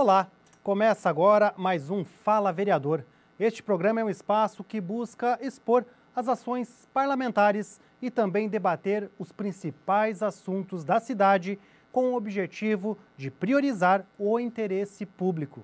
Olá, começa agora mais um Fala Vereador. Este programa é um espaço que busca expor as ações parlamentares e também debater os principais assuntos da cidade com o objetivo de priorizar o interesse público.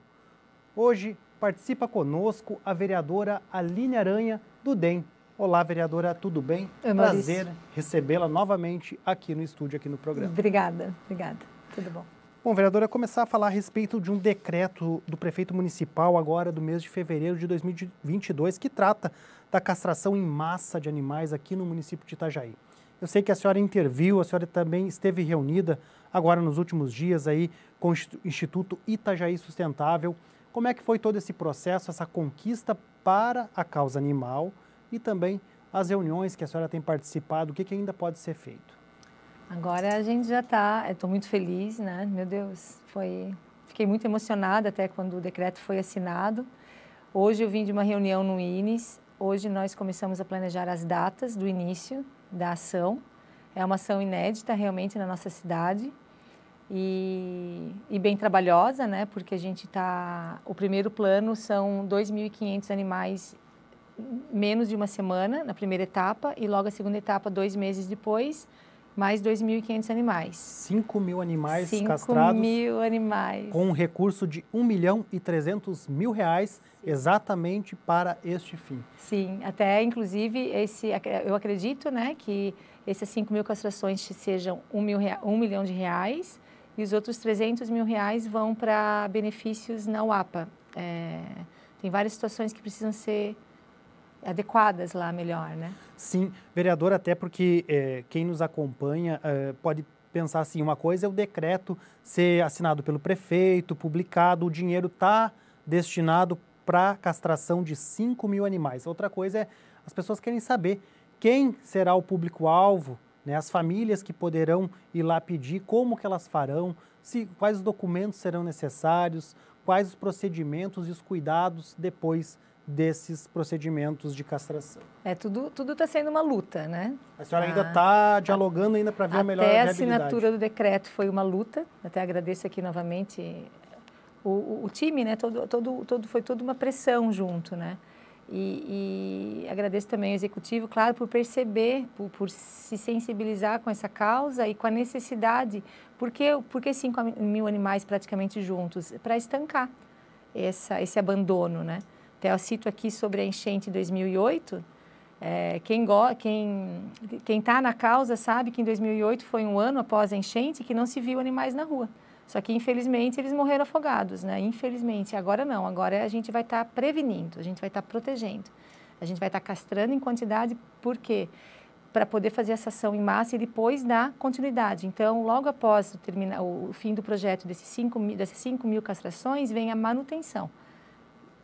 Hoje participa conosco a vereadora Aline Aranha do DEM. Olá, vereadora, tudo bem? Oi, Prazer recebê-la novamente aqui no estúdio, aqui no programa. Obrigada, obrigada. Tudo bom. Bom, vereadora, é começar a falar a respeito de um decreto do prefeito municipal agora do mês de fevereiro de 2022 que trata da castração em massa de animais aqui no município de Itajaí. Eu sei que a senhora interviu, a senhora também esteve reunida agora nos últimos dias aí com o Instituto Itajaí Sustentável. Como é que foi todo esse processo, essa conquista para a causa animal e também as reuniões que a senhora tem participado, o que, que ainda pode ser feito? Agora a gente já está, estou muito feliz, né? Meu Deus, foi, fiquei muito emocionada até quando o decreto foi assinado. Hoje eu vim de uma reunião no INES, hoje nós começamos a planejar as datas do início da ação. É uma ação inédita realmente na nossa cidade e, e bem trabalhosa, né? Porque a gente está, o primeiro plano são 2.500 animais menos de uma semana na primeira etapa e logo a segunda etapa dois meses depois mais 2.500 animais. 5 mil animais 5 castrados. 5 mil animais. Com um recurso de 1 milhão e 300 mil reais Sim. exatamente para este fim. Sim, até inclusive, esse, eu acredito né, que essas 5 mil castrações sejam 1, mil, 1 milhão de reais e os outros 300 mil reais vão para benefícios na UAPA. É, tem várias situações que precisam ser adequadas lá melhor, né? Sim, vereador, até porque é, quem nos acompanha é, pode pensar assim, uma coisa é o decreto ser assinado pelo prefeito, publicado, o dinheiro está destinado para castração de 5 mil animais. Outra coisa é, as pessoas querem saber quem será o público-alvo, né, as famílias que poderão ir lá pedir, como que elas farão, se, quais os documentos serão necessários, quais os procedimentos e os cuidados depois desses procedimentos de castração. É, tudo tudo está sendo uma luta, né? A senhora ah, ainda está dialogando ainda para ver a melhor Até a assinatura do decreto foi uma luta, até agradeço aqui novamente o, o, o, time, né? Todo, todo, todo, foi toda uma pressão junto, né? E, e agradeço também ao executivo, claro, por perceber, por, por, se sensibilizar com essa causa e com a necessidade, porque, porque 5 mil animais praticamente juntos, para estancar essa, esse abandono, né? Até eu cito aqui sobre a enchente de 2008. É, quem está na causa sabe que em 2008 foi um ano após a enchente que não se viu animais na rua. Só que, infelizmente, eles morreram afogados, né? Infelizmente. Agora não, agora a gente vai estar tá prevenindo, a gente vai estar tá protegendo. A gente vai estar tá castrando em quantidade, por quê? Para poder fazer essa ação em massa e depois dar continuidade. Então, logo após o, o fim do projeto desses cinco mil, dessas 5 mil castrações, vem a manutenção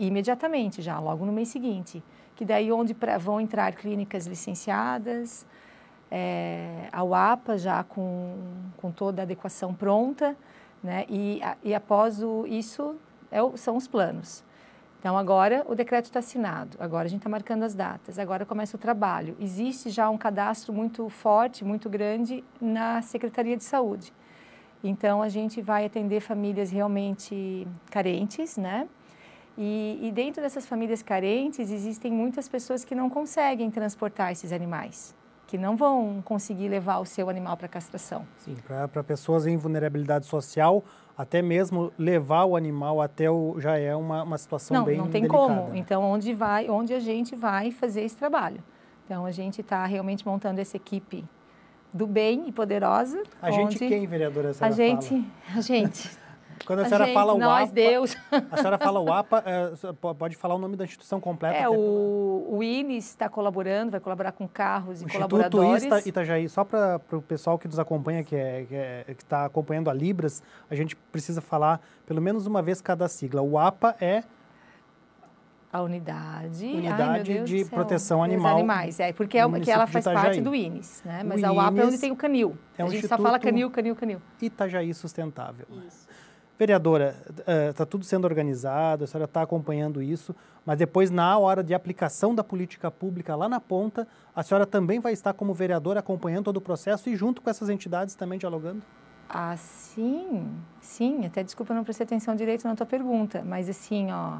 imediatamente, já logo no mês seguinte. Que daí onde pra, vão entrar clínicas licenciadas, é, a UAPA já com, com toda a adequação pronta, né? E, a, e após o, isso é o, são os planos. Então agora o decreto está assinado, agora a gente está marcando as datas, agora começa o trabalho. Existe já um cadastro muito forte, muito grande na Secretaria de Saúde. Então a gente vai atender famílias realmente carentes, né? E, e dentro dessas famílias carentes, existem muitas pessoas que não conseguem transportar esses animais que não vão conseguir levar o seu animal para castração. Sim, para pessoas em vulnerabilidade social, até mesmo levar o animal até o já é uma, uma situação não, bem Não, não tem delicada, como. Né? Então, onde vai, onde a gente vai fazer esse trabalho? Então, a gente está realmente montando essa equipe do bem e poderosa. A gente quem, vereadora? A gente, fala? a gente. Quando a, a senhora gente, fala nós, APA, Nós, Deus. A senhora fala o é, pode falar o nome da instituição completa? É, é o, o INES está colaborando, vai colaborar com carros e o colaboradores. Instituto Itajaí, só para o pessoal que nos acompanha, que é, está que é, tá acompanhando a Libras, a gente precisa falar pelo menos uma vez cada sigla. O APA é a unidade, unidade Ai, de proteção animal. Dos animais, é, porque é, que ela faz parte do INES, né? Mas o a UAP é onde tem o canil. É a gente só fala canil, canil, canil. Itajaí Sustentável. Isso vereadora, está eh, tudo sendo organizado, a senhora está acompanhando isso, mas depois, na hora de aplicação da política pública lá na ponta, a senhora também vai estar como vereadora acompanhando todo o processo e junto com essas entidades também dialogando? Ah, sim, sim. Até desculpa, não prestar atenção direito na tua pergunta, mas assim, ó,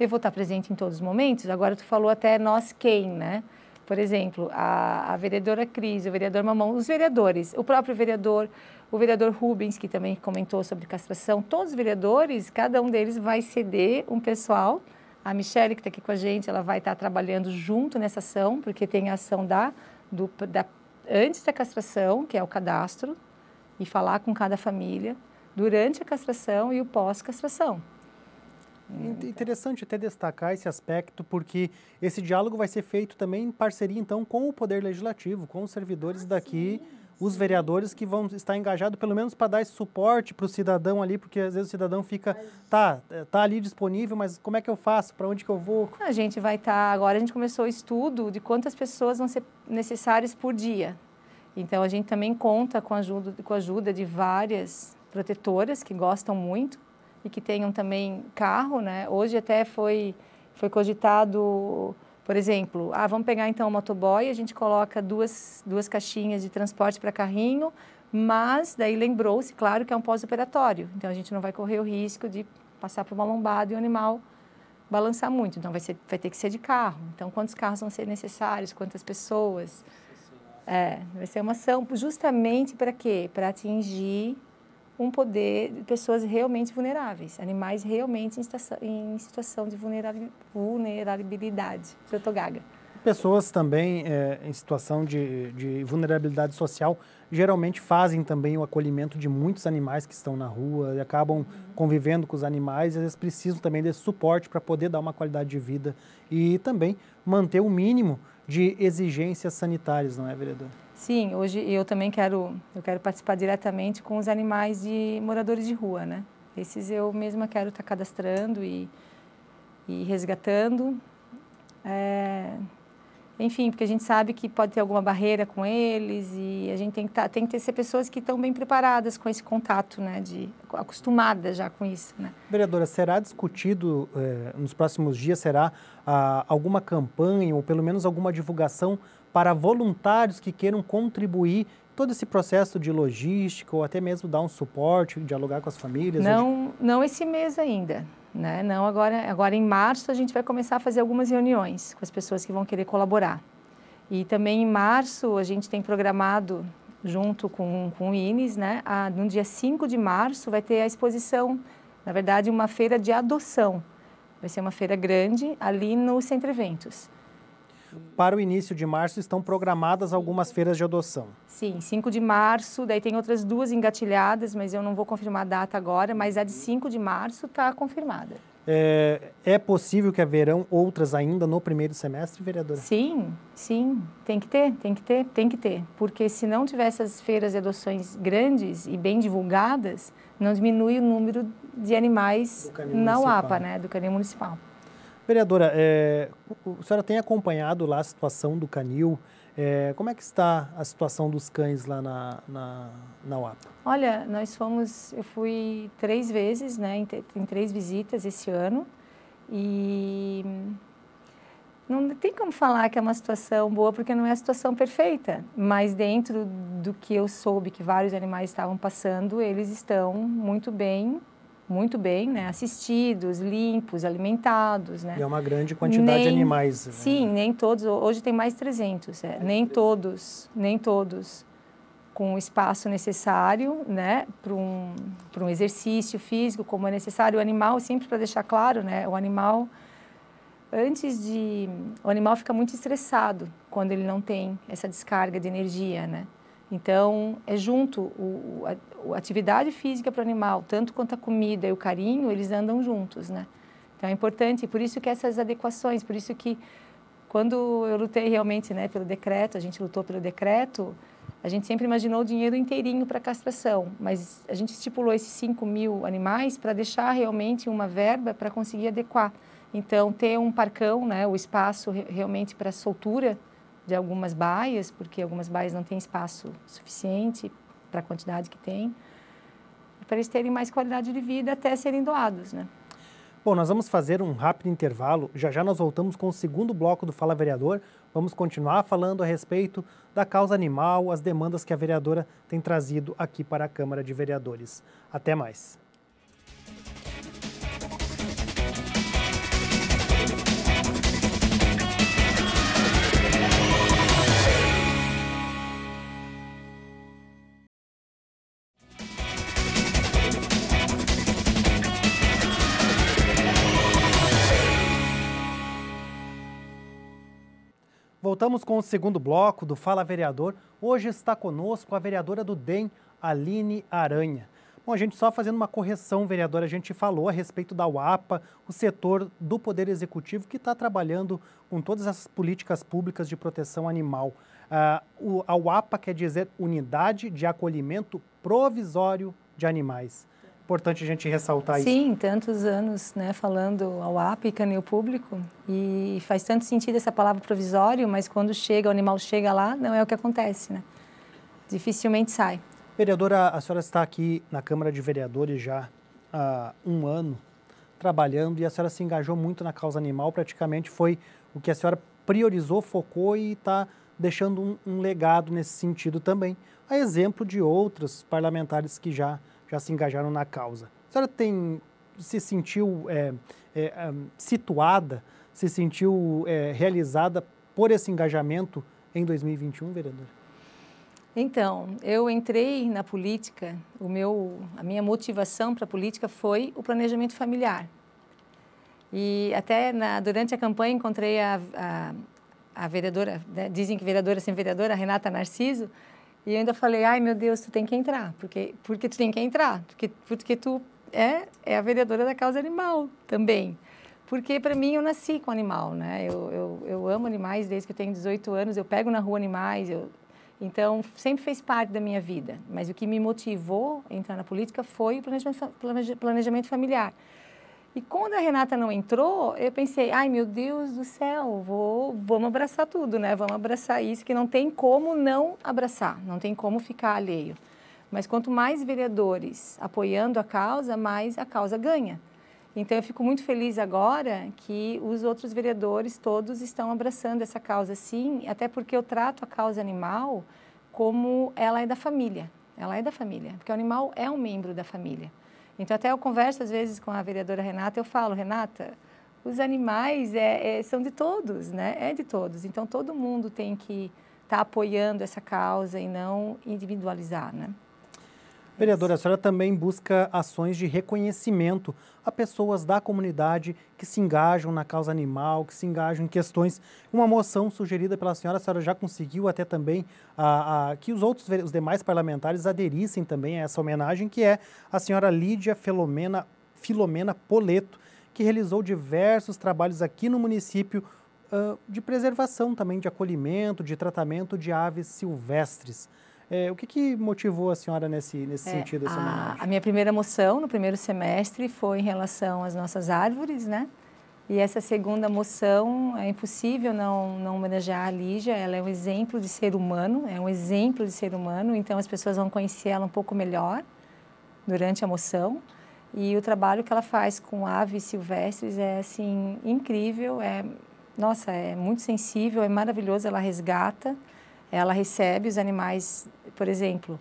eu vou estar presente em todos os momentos. Agora tu falou até nós quem, né? Por exemplo, a, a vereadora Cris, o vereador Mamão, os vereadores, o próprio vereador, o vereador Rubens, que também comentou sobre castração, todos os vereadores, cada um deles vai ceder um pessoal. A Michele, que está aqui com a gente, ela vai estar tá trabalhando junto nessa ação, porque tem a ação da, do, da antes da castração, que é o cadastro, e falar com cada família, durante a castração e o pós-castração. Interessante até destacar esse aspecto, porque esse diálogo vai ser feito também em parceria, então, com o Poder Legislativo, com os servidores ah, daqui. Sim os vereadores que vão estar engajados, pelo menos para dar esse suporte para o cidadão ali, porque às vezes o cidadão fica, tá, eh, tá ali disponível, mas como é que eu faço? Para onde que eu vou? A gente vai estar, tá, agora a gente começou o estudo de quantas pessoas vão ser necessárias por dia. Então a gente também conta com a ajuda, com ajuda de várias protetoras que gostam muito e que tenham também carro, né? Hoje até foi, foi cogitado por exemplo, ah, vamos pegar então o motoboy, a gente coloca duas, duas caixinhas de transporte para carrinho, mas daí lembrou-se, claro, que é um pós-operatório. Então a gente não vai correr o risco de passar por uma lombada e o animal balançar muito. Então vai, ser, vai ter que ser de carro. Então quantos carros vão ser necessários, quantas pessoas? É, vai ser uma ação justamente para quê? Para atingir um poder de pessoas realmente vulneráveis, animais realmente em, situação em situação de vulnerabilidade. Eu gaga. Pessoas também é, em situação de, de, vulnerabilidade social geralmente fazem também o acolhimento de muitos animais que estão na rua e acabam uhum. convivendo com os animais. e Eles precisam também desse suporte para poder dar uma qualidade de vida e também manter o mínimo de exigências sanitárias, não é, vereador? Sim, hoje eu também quero, eu quero participar diretamente com os animais de moradores de rua, né? Esses eu mesma quero estar tá cadastrando e, e resgatando. É, enfim, porque a gente sabe que pode ter alguma barreira com eles e a gente tem que, tá, tem que ser pessoas que estão bem preparadas com esse contato, né, de, acostumadas já com isso. Né. Vereadora, será discutido eh, nos próximos dias, será ah, alguma campanha ou pelo menos alguma divulgação para voluntários que queiram contribuir todo esse processo de logística ou até mesmo dar um suporte, dialogar com as famílias? Não, não esse mês ainda. Né? Não agora, agora em março a gente vai começar a fazer algumas reuniões com as pessoas que vão querer colaborar. E também em março a gente tem programado junto com, com o INES, né? A, no dia 5 de março vai ter a exposição, na verdade uma feira de adoção. Vai ser uma feira grande ali no Centro Eventos. Para o início de março estão programadas algumas feiras de adoção. Sim, 5 de março, daí tem outras duas engatilhadas, mas eu não vou confirmar a data agora, mas a de 5 de março está confirmada. É, é, possível que haverão outras ainda no primeiro semestre, vereadora? Sim, sim, tem que ter, tem que ter, tem que ter. Porque se não tiver essas feiras de adoções grandes e bem divulgadas, não diminui o número de animais na APA, UAPA, né, do canil municipal. Vereadora, é, a senhora tem acompanhado lá a situação do canil. É, como é que está a situação dos cães lá na, na, na UAPA? Olha, nós fomos, eu fui três vezes, né, em, em três visitas esse ano. E não tem como falar que é uma situação boa, porque não é a situação perfeita. Mas dentro do que eu soube que vários animais estavam passando, eles estão muito bem muito bem, né, assistidos, limpos, alimentados, né. E é uma grande quantidade nem, de animais. Né? Sim, nem todos, hoje tem mais 300, é, nem todos, nem todos com o espaço necessário, né, para um, um exercício físico, como é necessário. O animal, sempre para deixar claro, né, o animal, antes de... O animal fica muito estressado quando ele não tem essa descarga de energia, né. Então, é junto o, a, a atividade física para o animal, tanto quanto a comida e o carinho, eles andam juntos, né? Então é importante, por isso que essas adequações, por isso que quando eu lutei realmente, né, pelo decreto, a gente lutou pelo decreto, a gente sempre imaginou o dinheiro inteirinho para castração, mas a gente estipulou esses 5 mil animais para deixar realmente uma verba para conseguir adequar. Então, ter um parcão, né, o espaço realmente para soltura de algumas baias, porque algumas baias não têm espaço suficiente para a quantidade que tem, para eles terem mais qualidade de vida até serem doados, né? Bom, nós vamos fazer um rápido intervalo. Já já nós voltamos com o segundo bloco do Fala Vereador. Vamos continuar falando a respeito da causa animal, as demandas que a vereadora tem trazido aqui para a Câmara de Vereadores. Até mais. Voltamos com o segundo bloco do Fala Vereador. Hoje está conosco a vereadora do DEM, Aline Aranha. Bom, a gente só fazendo uma correção, vereadora, a gente falou a respeito da UAPA, o setor do Poder Executivo que está trabalhando com todas as políticas públicas de proteção animal. Uh, a UAPA quer dizer Unidade de Acolhimento Provisório de Animais importante a gente ressaltar Sim, isso. Sim, tantos anos né, falando ao APICAN e ao público, e faz tanto sentido essa palavra provisório, mas quando chega, o animal chega lá, não é o que acontece, né? Dificilmente sai. Vereadora, a senhora está aqui na Câmara de Vereadores já há um ano, trabalhando, e a senhora se engajou muito na causa animal, praticamente foi o que a senhora priorizou, focou e está deixando um, um legado nesse sentido também. A exemplo de outros parlamentares que já já se engajaram na causa. A senhora tem, se sentiu é, é, é situada, se sentiu é, realizada por esse engajamento em 2021, vereadora? Então, eu entrei na política, o meu, a minha motivação para a política foi o planejamento familiar. E até na, durante a campanha encontrei a, a, a vereadora, né, dizem que vereadora sem vereadora, a Renata Narciso, e eu ainda falei, ai meu Deus, tu tem que entrar, porque, porque tu tem que entrar, porque, porque tu é, é a vereadora da causa animal também. Porque para mim eu nasci com animal, né? Eu, eu, eu amo animais desde que eu tenho 18 anos, eu pego na rua animais, eu, então sempre fez parte da minha vida. Mas o que me motivou a entrar na política foi o planejamento, planejamento familiar. E quando a Renata não entrou, eu pensei, ai meu Deus do céu, vou, vamos abraçar tudo, né? Vamos abraçar isso que não tem como não abraçar, não tem como ficar alheio. Mas quanto mais vereadores apoiando a causa, mais a causa ganha. Então eu fico muito feliz agora que os outros vereadores todos estão abraçando essa causa sim, até porque eu trato a causa animal como ela é da família. Ela é da família, porque o animal é um membro da família. Então, até eu converso às vezes com a vereadora Renata, eu falo, Renata, os animais é, é, são de todos, né? É de todos. Então, todo mundo tem que estar tá apoiando essa causa e não individualizar, né? Vereadora, a senhora também busca ações de reconhecimento a pessoas da comunidade que se engajam na causa animal, que se engajam em questões. Uma moção sugerida pela senhora, a senhora já conseguiu até também a, a, que os outros, os demais parlamentares aderissem também a essa homenagem, que é a senhora Lídia Filomena, Filomena Poleto, que realizou diversos trabalhos aqui no município uh, de preservação também, de acolhimento, de tratamento de aves silvestres. É, o que, que, motivou a senhora nesse, nesse é, sentido? Essa a, a, minha primeira emoção no primeiro semestre foi em relação às nossas árvores, né? E essa segunda moção, é impossível não, não homenagear a Lígia, ela é um exemplo de ser humano, é um exemplo de ser humano, então as pessoas vão conhecer ela um pouco melhor durante a moção. E o trabalho que ela faz com aves silvestres é, assim, incrível, é, nossa, é muito sensível, é maravilhoso, ela resgata ela recebe os animais, por exemplo,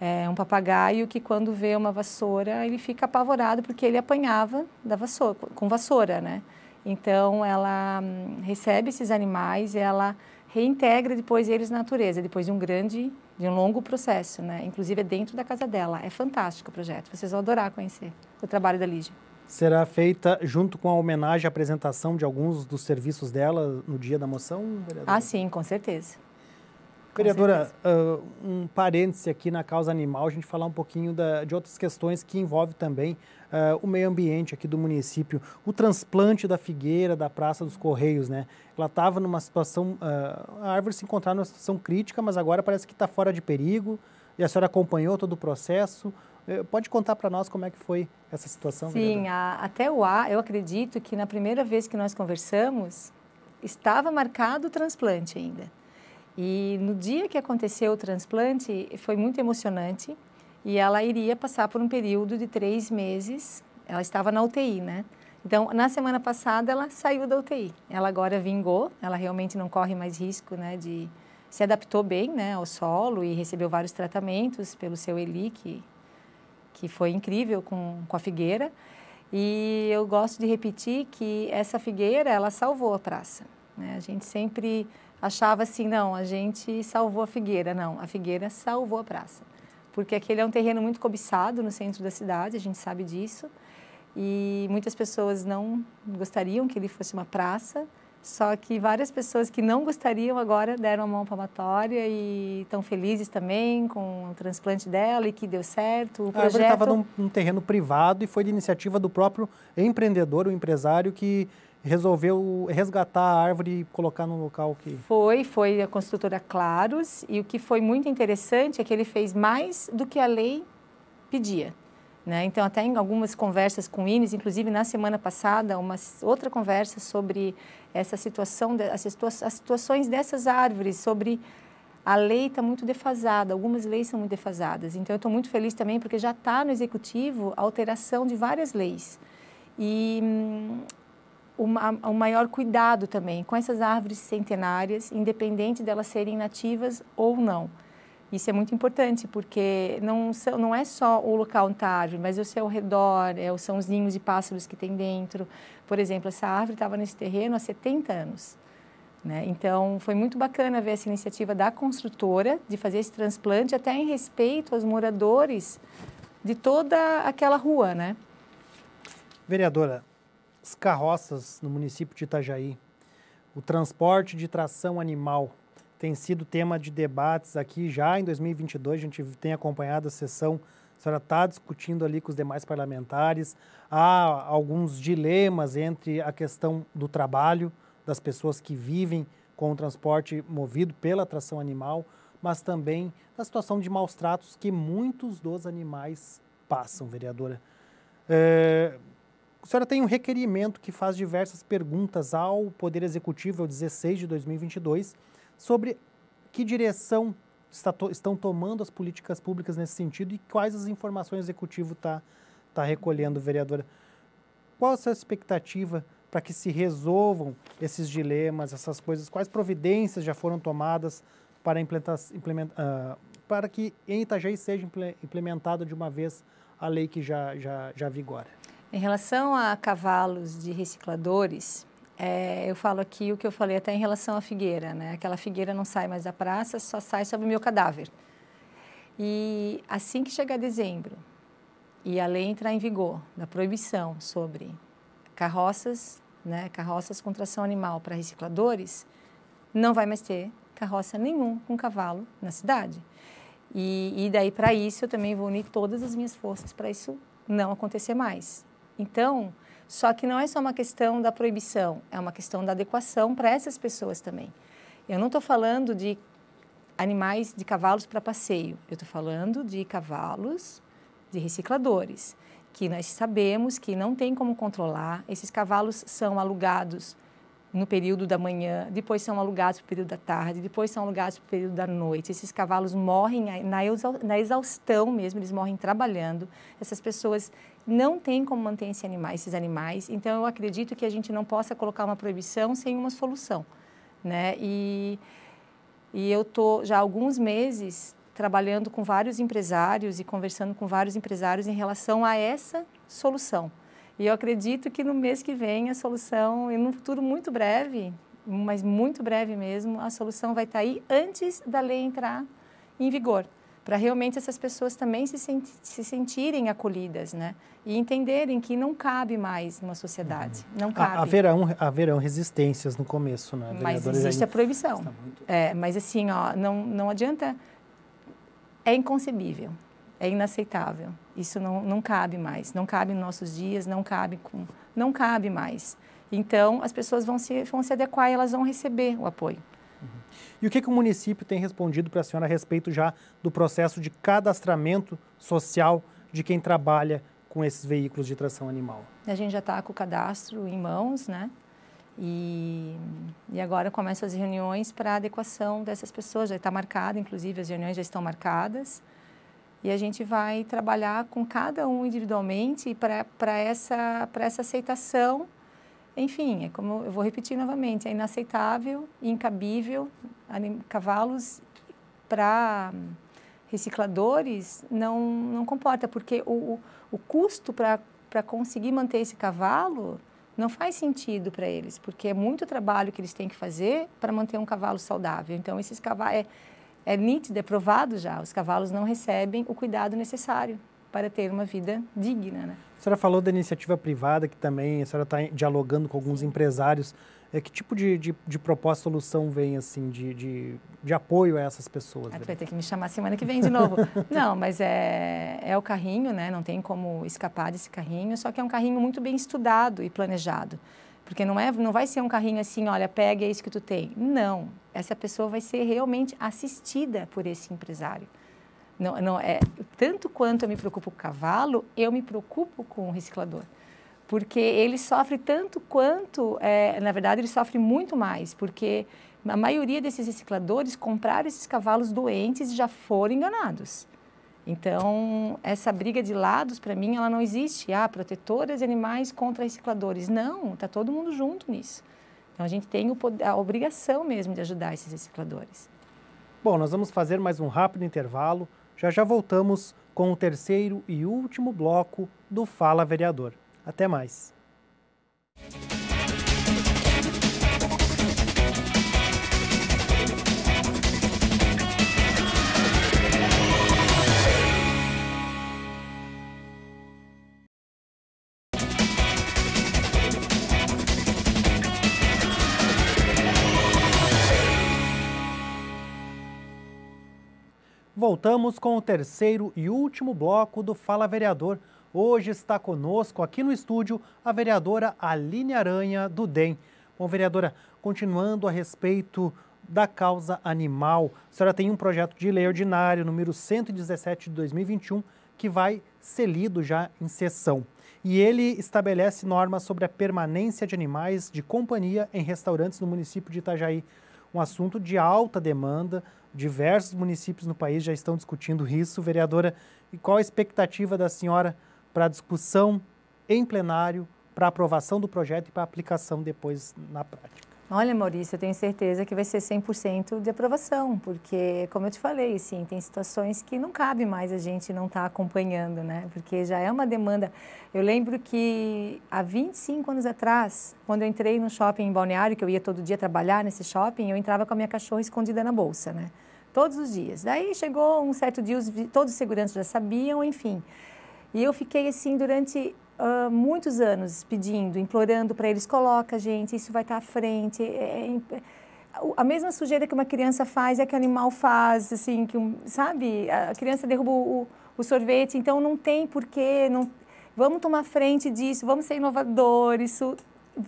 é um papagaio que quando vê uma vassoura, ele fica apavorado porque ele apanhava da vassoura, com vassoura, né? Então, ela hum, recebe esses animais e ela reintegra depois eles na natureza, depois de um grande, de um longo processo, né? Inclusive é dentro da casa dela. É fantástico o projeto. Vocês vão adorar conhecer o trabalho da Lígia. Será feita junto com a homenagem à apresentação de alguns dos serviços dela no dia da moção, vereadora? Ah, sim, com certeza. Vereadora, uh, um parêntese aqui na causa animal, a gente falar um pouquinho da, de outras questões que envolve também uh, o meio ambiente aqui do município. O transplante da figueira, da Praça dos Correios, né? Ela estava numa situação, uh, a árvore se encontrava numa situação crítica, mas agora parece que está fora de perigo. E a senhora acompanhou todo o processo. Eh, pode contar para nós como é que foi essa situação? Sim, a, até o A, eu acredito que na primeira vez que nós conversamos, estava marcado o transplante ainda. E no dia que aconteceu o transplante, foi muito emocionante. E ela iria passar por um período de três meses. Ela estava na UTI, né? Então, na semana passada, ela saiu da UTI. Ela agora vingou, ela realmente não corre mais risco, né? De... Se adaptou bem, né? Ao solo e recebeu vários tratamentos pelo seu Eli, que, que foi incrível com, com a figueira. E eu gosto de repetir que essa figueira, ela salvou a praça. Né? A gente sempre achava assim, não, a gente salvou a figueira. Não, a figueira salvou a praça. Porque aquele é um terreno muito cobiçado no centro da cidade, a gente sabe disso. E muitas pessoas não gostariam que ele fosse uma praça, só que várias pessoas que não gostariam agora deram a mão palmatória e estão felizes também com o transplante dela e que deu certo. O a projeto estava num, num terreno privado e foi de iniciativa do próprio empreendedor, o empresário que resolveu resgatar a árvore e colocar no local que... Foi, foi a construtora Claros, e o que foi muito interessante é que ele fez mais do que a lei pedia. Né? Então, até em algumas conversas com o Ines, inclusive na semana passada, uma outra conversa sobre essa situação, as, situa as situações dessas árvores, sobre a lei está muito defasada, algumas leis são muito defasadas. Então, eu estou muito feliz também porque já está no executivo a alteração de várias leis. E hum, o maior cuidado também com essas árvores centenárias, independente delas serem nativas ou não. Isso é muito importante, porque não, são, não é só o local onde está a árvore, mas o seu redor, é, são os ninhos de pássaros que tem dentro. Por exemplo, essa árvore estava nesse terreno há 70 anos. Né? Então, foi muito bacana ver essa iniciativa da construtora de fazer esse transplante, até em respeito aos moradores de toda aquela rua. Né? Vereadora, as carroças no município de Itajaí. O transporte de tração animal tem sido tema de debates aqui já em 2022. A gente tem acompanhado a sessão, a senhora está discutindo ali com os demais parlamentares. Há alguns dilemas entre a questão do trabalho, das pessoas que vivem com o transporte movido pela tração animal, mas também a situação de maus tratos que muitos dos animais passam, vereadora. É, senhora tem um requerimento que faz diversas perguntas ao Poder Executivo, 16 é de 2022, sobre que direção está, estão tomando as políticas públicas nesse sentido e quais as informações o Executivo está tá recolhendo, vereadora. Qual a sua expectativa para que se resolvam esses dilemas, essas coisas? Quais providências já foram tomadas para, implementar, implementa, uh, para que em Itajaí seja implementada de uma vez a lei que já, já, já vigora? Em relação a cavalos de recicladores, é, eu falo aqui o que eu falei até em relação à figueira, né? Aquela figueira não sai mais da praça, só sai sobre o meu cadáver. E assim que chegar dezembro e a lei entrar em vigor da proibição sobre carroças, né, carroças com tração animal para recicladores, não vai mais ter carroça nenhum com cavalo na cidade. E, e daí para isso eu também vou unir todas as minhas forças para isso não acontecer mais. Então, só que não é só uma questão da proibição, é uma questão da adequação para essas pessoas também. Eu não estou falando de animais de cavalos para passeio, eu estou falando de cavalos de recicladores, que nós sabemos que não tem como controlar. Esses cavalos são alugados no período da manhã, depois são alugados para o período da tarde, depois são alugados para o período da noite. Esses cavalos morrem na exaustão mesmo, eles morrem trabalhando. Essas pessoas não tem como manter esse animais, esses animais. Então, eu acredito que a gente não possa colocar uma proibição sem uma solução, né? E, e eu tô já há alguns meses trabalhando com vários empresários e conversando com vários empresários em relação a essa solução. E eu acredito que no mês que vem a solução, e num futuro muito breve, mas muito breve mesmo, a solução vai estar tá aí antes da lei entrar em vigor para realmente essas pessoas também se, se sentirem acolhidas, né? E entenderem que não cabe mais numa sociedade, uhum. não cabe. Haverão, haverão resistências no começo, né? Mas existe a proibição. Muito... É, mas assim, ó, não, não adianta... É inconcebível, é inaceitável. Isso não, não cabe mais, não cabe nos nossos dias, não cabe, com, não cabe mais. Então, as pessoas vão se, vão se adequar e elas vão receber o apoio. Uhum. E o que, que o município tem respondido para a senhora a respeito já do processo de cadastramento social de quem trabalha com esses veículos de tração animal? A gente já está com o cadastro em mãos, né? E, e agora começam as reuniões para adequação dessas pessoas. Já está marcada, inclusive as reuniões já estão marcadas. E a gente vai trabalhar com cada um individualmente para essa, essa aceitação enfim, é como eu vou repetir novamente, é inaceitável, incabível, cavalos para recicladores não, não comporta, porque o, o custo para conseguir manter esse cavalo não faz sentido para eles, porque é muito trabalho que eles têm que fazer para manter um cavalo saudável. Então, esses cavalos, é, é nítido, é provado já, os cavalos não recebem o cuidado necessário para ter uma vida digna. Né? A senhora falou da iniciativa privada, que também a senhora está dialogando com alguns empresários. É, que tipo de, de, de, proposta, solução vem, assim, de, de, de apoio a essas pessoas? Ah, né? vai ter que me chamar semana que vem de novo. não, mas é, é o carrinho, né? Não tem como escapar desse carrinho, só que é um carrinho muito bem estudado e planejado. Porque não, é, não vai ser um carrinho assim, olha, pega, é isso que tu tem. Não, essa pessoa vai ser realmente assistida por esse empresário. Não, não é tanto quanto eu me preocupo com o cavalo, eu me preocupo com o reciclador, porque ele sofre tanto quanto, é, na verdade, ele sofre muito mais, porque a maioria desses recicladores compraram esses cavalos doentes e já foram enganados. Então, essa briga de lados, para mim, ela não existe. Ah, protetoras de animais contra recicladores. Não, está todo mundo junto nisso. Então, a gente tem a obrigação mesmo de ajudar esses recicladores. Bom, nós vamos fazer mais um rápido intervalo. Já já voltamos com o terceiro e último bloco do Fala Vereador. Até mais. voltamos com o terceiro e último bloco do Fala Vereador. Hoje está conosco aqui no estúdio a vereadora Aline Aranha do DEM. Bom, vereadora, continuando a respeito da causa animal, a senhora tem um projeto de lei ordinário número 117 de 2021 que vai ser lido já em sessão. E ele estabelece normas sobre a permanência de animais de companhia em restaurantes no município de Itajaí um assunto de alta demanda. Diversos municípios no país já estão discutindo isso. Vereadora, e qual a expectativa da senhora para a discussão em plenário, para aprovação do projeto e para aplicação depois na prática? Olha, Maurício, eu tenho certeza que vai ser 100% de aprovação, porque, como eu te falei, sim, tem situações que não cabe mais a gente não estar tá acompanhando, né? Porque já é uma demanda. Eu lembro que há 25 anos atrás, quando eu entrei no shopping em Balneário, que eu ia todo dia trabalhar nesse shopping, eu entrava com a minha cachorra escondida na bolsa, né? Todos os dias. Daí chegou um certo dia, todos os seguranças já sabiam, enfim. E eu fiquei assim durante uh, muitos anos pedindo, implorando para eles, coloca, gente, isso vai estar tá à frente. É, é, é a mesma sujeira que uma criança faz é que o animal faz, assim, que um, sabe? A criança derruba o, o sorvete, então não tem porquê, não, vamos tomar frente disso, vamos ser inovadores, isso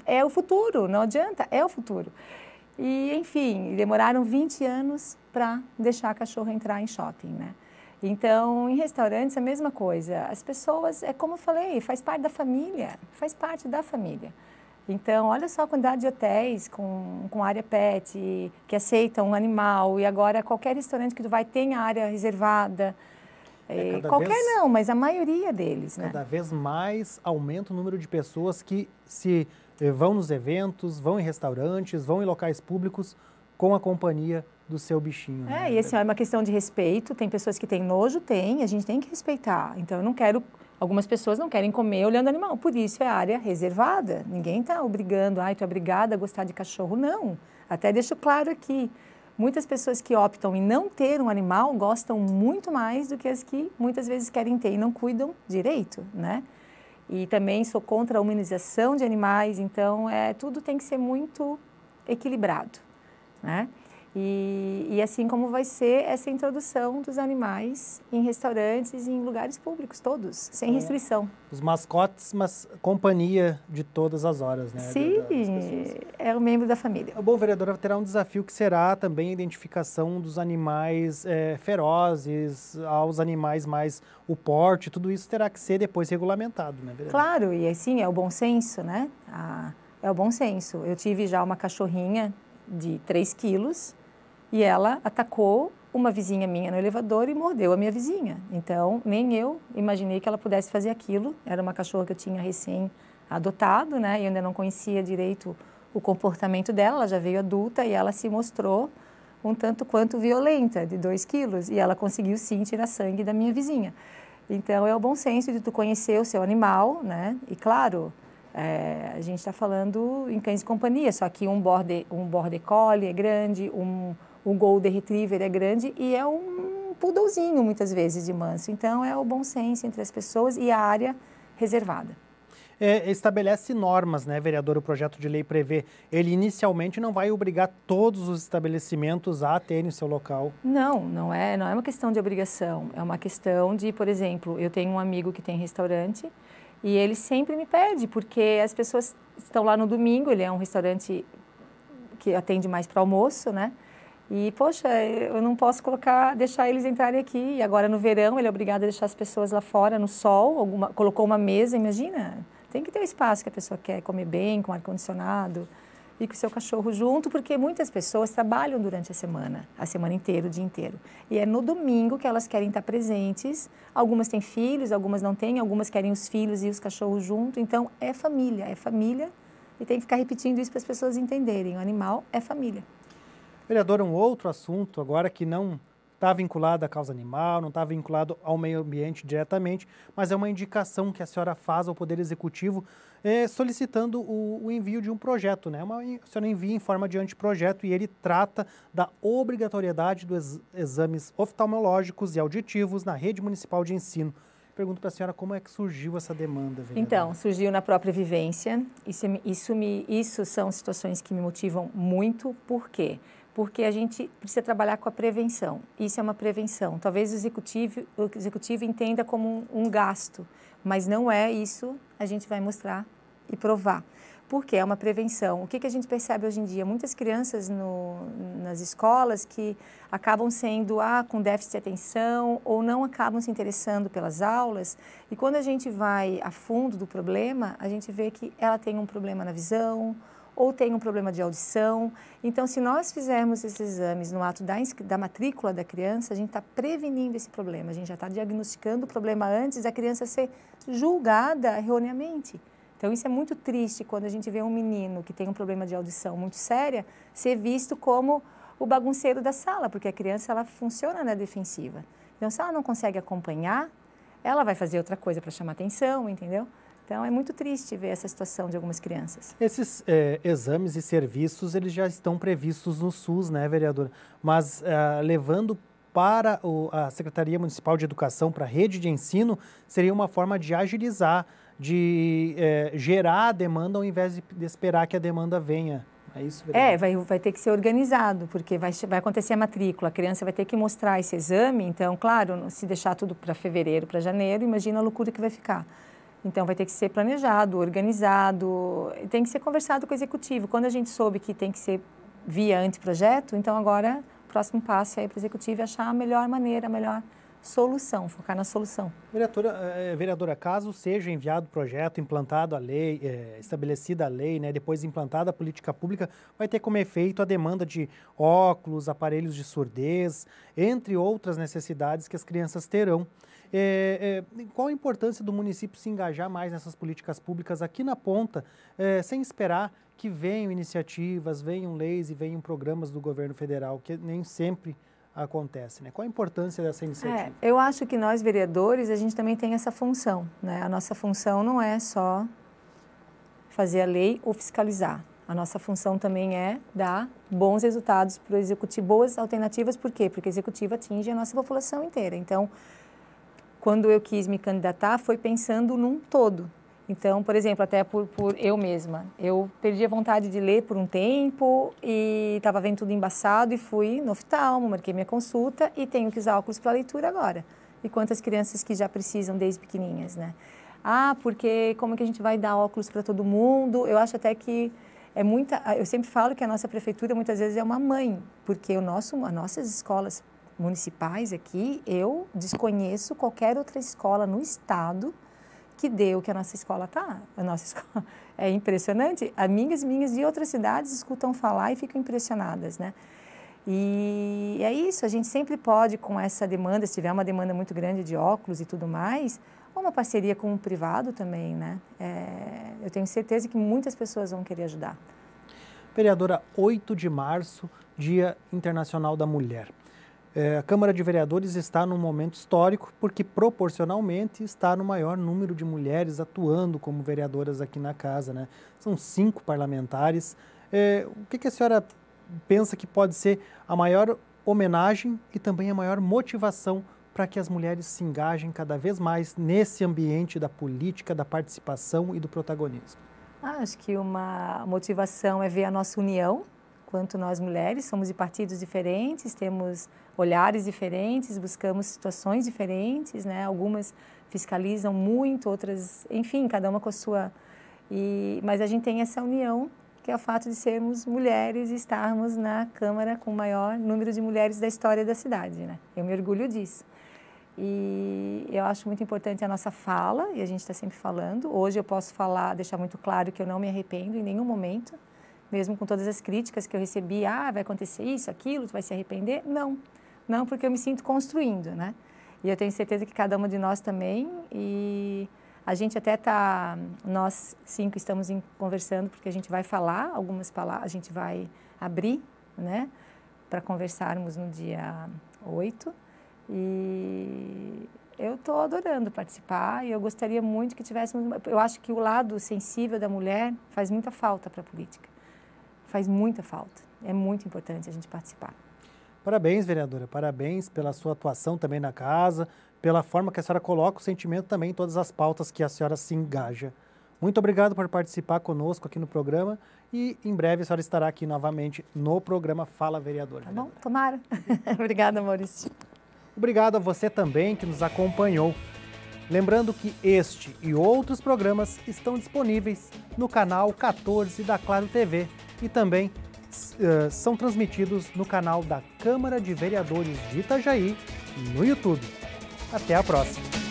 é o futuro, não adianta, é o futuro. E, enfim, demoraram 20 anos para deixar a cachorro entrar em shopping, né? Então, em restaurantes, a mesma coisa. As pessoas, é como eu falei, faz parte da família, faz parte da família. Então, olha só a quantidade de hotéis com, com área pet, que aceitam um animal, e agora qualquer restaurante que tu vai tem área reservada. É, é qualquer vez, não, mas a maioria deles, cada né? Cada vez mais aumenta o número de pessoas que se eh, vão nos eventos, vão em restaurantes, vão em locais públicos com a companhia do seu bichinho. Né? É, e assim, é uma questão de respeito. Tem pessoas que têm nojo, tem, a gente tem que respeitar. Então, eu não quero. Algumas pessoas não querem comer olhando animal, por isso é área reservada. Ninguém está obrigando, ai, tu é obrigada a gostar de cachorro. Não. Até deixo claro aqui. Muitas pessoas que optam em não ter um animal gostam muito mais do que as que muitas vezes querem ter e não cuidam direito, né? E também sou contra a humanização de animais, então é, tudo tem que ser muito equilibrado, né? E, e, assim como vai ser essa introdução dos animais em restaurantes e em lugares públicos, todos, sem é. restrição. Os mascotes, mas companhia de todas as horas, né? Sim, é o um membro da família. A boa vereadora terá um desafio que será também a identificação dos animais é, ferozes, aos animais mais o porte, tudo isso terá que ser depois regulamentado, né, vereadora? Claro, e assim é o bom senso, né? A, ah, é o bom senso. Eu tive já uma cachorrinha de 3 quilos e ela atacou uma vizinha minha no elevador e mordeu a minha vizinha. Então, nem eu imaginei que ela pudesse fazer aquilo. Era uma cachorra que eu tinha recém adotado, né? E ainda não conhecia direito o comportamento dela. Ela já veio adulta e ela se mostrou um tanto quanto violenta, de 2 quilos. E ela conseguiu sim tirar sangue da minha vizinha. Então, é o bom senso de tu conhecer o seu animal, né? E claro, é, a gente está falando em cães de companhia, só que um border, um border collie é grande, um o Golden Retriever é grande e é um poodlezinho, muitas vezes, de manso. Então, é o bom senso entre as pessoas e a área reservada. É, estabelece normas, né, vereador? O projeto de lei prevê. Ele inicialmente não vai obrigar todos os estabelecimentos a terem o seu local. Não, não é, não é uma questão de obrigação. É uma questão de, por exemplo, eu tenho um amigo que tem restaurante e ele sempre me pede, porque as pessoas estão lá no domingo, ele é um restaurante que atende mais para almoço, né? E, poxa, eu não posso colocar, deixar eles entrarem aqui. E agora no verão ele é obrigado a deixar as pessoas lá fora no sol, alguma, colocou uma mesa, imagina. Tem que ter um espaço que a pessoa quer comer bem, com ar-condicionado e com o seu cachorro junto, porque muitas pessoas trabalham durante a semana, a semana inteira, o dia inteiro. E é no domingo que elas querem estar presentes. Algumas têm filhos, algumas não têm, algumas querem os filhos e os cachorros junto. Então é família, é família. E tem que ficar repetindo isso para as pessoas entenderem. O animal é família. Vereador, um outro assunto agora que não está vinculado à causa animal, não está vinculado ao meio ambiente diretamente, mas é uma indicação que a senhora faz ao Poder Executivo é, solicitando o, o, envio de um projeto, né? Uma, a senhora envia em forma de anteprojeto e ele trata da obrigatoriedade dos exames oftalmológicos e auditivos na rede municipal de ensino. Pergunto para a senhora como é que surgiu essa demanda. Vereadora. Então, surgiu na própria vivência. Isso, isso, me, isso são situações que me motivam muito. Por quê? Porque porque a gente precisa trabalhar com a prevenção. Isso é uma prevenção. Talvez o executivo, o executivo entenda como um, um gasto, mas não é isso. A gente vai mostrar e provar porque é uma prevenção. O que, que a gente percebe hoje em dia? Muitas crianças no, nas escolas que acabam sendo ah, com déficit de atenção ou não acabam se interessando pelas aulas. E quando a gente vai a fundo do problema, a gente vê que ela tem um problema na visão, ou tem um problema de audição. Então, se nós fizermos esses exames no ato da, da matrícula da criança, a gente está prevenindo esse problema, a gente já está diagnosticando o problema antes da criança ser julgada erroneamente. Então, isso é muito triste quando a gente vê um menino que tem um problema de audição muito séria ser visto como o bagunceiro da sala, porque a criança ela funciona na defensiva. Então, se ela não consegue acompanhar, ela vai fazer outra coisa para chamar atenção, entendeu? Então é muito triste ver essa situação de algumas crianças. Esses eh, exames e serviços eles já estão previstos no SUS, né, vereadora? Mas eh, levando para o, a Secretaria Municipal de Educação, para a rede de ensino, seria uma forma de agilizar, de eh, gerar a demanda ao invés de, de esperar que a demanda venha. É, isso, é vai, vai, ter que ser organizado, porque vai, vai, acontecer a matrícula, a criança vai ter que mostrar esse exame, então, claro, se deixar tudo para fevereiro, para janeiro, imagina a loucura que vai ficar. Então, vai ter que ser planejado, organizado, tem que ser conversado com o executivo. Quando a gente soube que tem que ser via anteprojeto, então agora o próximo passo é para o executivo achar a melhor maneira, a melhor solução, focar na solução. Vereadora, eh, eh vereadora caso seja enviado o projeto, implantado a lei, eh, estabelecida a lei, né, depois implantada a política pública, vai ter como efeito a demanda de óculos, aparelhos de surdez, entre outras necessidades que as crianças terão. É, é, qual a importância do município se engajar mais nessas políticas públicas aqui na ponta, é, sem esperar que venham iniciativas, venham leis e venham programas do governo federal, que nem sempre acontece, né? Qual a importância dessa iniciativa? É, eu acho que nós vereadores a gente também tem essa função, né? A nossa função não é só fazer a lei ou fiscalizar. A nossa função também é dar bons resultados para o executivo, boas alternativas, por quê? Porque o executivo atinge a nossa população inteira. Então, quando eu quis me candidatar, foi pensando num todo. Então, por exemplo, até por, por eu mesma. Eu perdi a vontade de ler por um tempo e estava vendo tudo embaçado e fui no oftalmo, marquei minha consulta e tenho que usar óculos para leitura agora. E quantas crianças que já precisam desde pequenininhas, né? Ah, porque como que a gente vai dar óculos para todo mundo? Eu acho até que é muita. Eu sempre falo que a nossa prefeitura muitas vezes é uma mãe, porque o nosso, as nossas escolas municipais aqui, eu desconheço qualquer outra escola no estado que deu que a nossa escola tá. A nossa escola é impressionante. Amigas minhas de outras cidades escutam falar e ficam impressionadas, né? E é isso, a gente sempre pode, com essa demanda, se tiver uma demanda muito grande de óculos e tudo mais, ou uma parceria com o um privado também, né? É, eu tenho certeza que muitas pessoas vão querer ajudar. Vereadora, 8 de março, Dia Internacional da Mulher. É, a Câmara de Vereadores está num momento histórico porque proporcionalmente está no maior número de mulheres atuando como vereadoras aqui na casa, né? São cinco parlamentares. É, o que, que a senhora pensa que pode ser a maior homenagem e também a maior motivação para que as mulheres se engajem cada vez mais nesse ambiente da política, da participação e do protagonismo? Ah, acho que uma motivação é ver a nossa união, Quanto nós mulheres somos de partidos diferentes, temos olhares diferentes, buscamos situações diferentes, né? Algumas fiscalizam muito, outras, enfim, cada uma com a sua. E, mas a gente tem essa união que é o fato de sermos mulheres e estarmos na Câmara com o maior número de mulheres da história da cidade, né? Eu me orgulho disso. E eu acho muito importante a nossa fala, e a gente está sempre falando. Hoje eu posso falar, deixar muito claro que eu não me arrependo em nenhum momento mesmo com todas as críticas que eu recebi, ah, vai acontecer isso, aquilo, tu vai se arrepender. Não, não, porque eu me sinto construindo, né? E eu tenho certeza que cada uma de nós também. E a gente até tá, nós cinco estamos em, conversando porque a gente vai falar algumas palavras, a gente vai abrir, né, para conversarmos no dia 8. E eu estou adorando participar e eu gostaria muito que tivéssemos. Eu acho que o lado sensível da mulher faz muita falta para a política faz muita falta. É muito importante a gente participar. Parabéns, vereadora. Parabéns pela sua atuação também na casa, pela forma que a senhora coloca o sentimento também em todas as pautas que a senhora se engaja. Muito obrigado por participar conosco aqui no programa e em breve a senhora estará aqui novamente no programa Fala Vereadora. Tá bom, tomara. Obrigada, Maurício. Obrigado a você também que nos acompanhou. Lembrando que este e outros programas estão disponíveis no canal 14 da Claro TV e também uh, são transmitidos no canal da Câmara de Vereadores de Itajaí no YouTube. Até a próxima!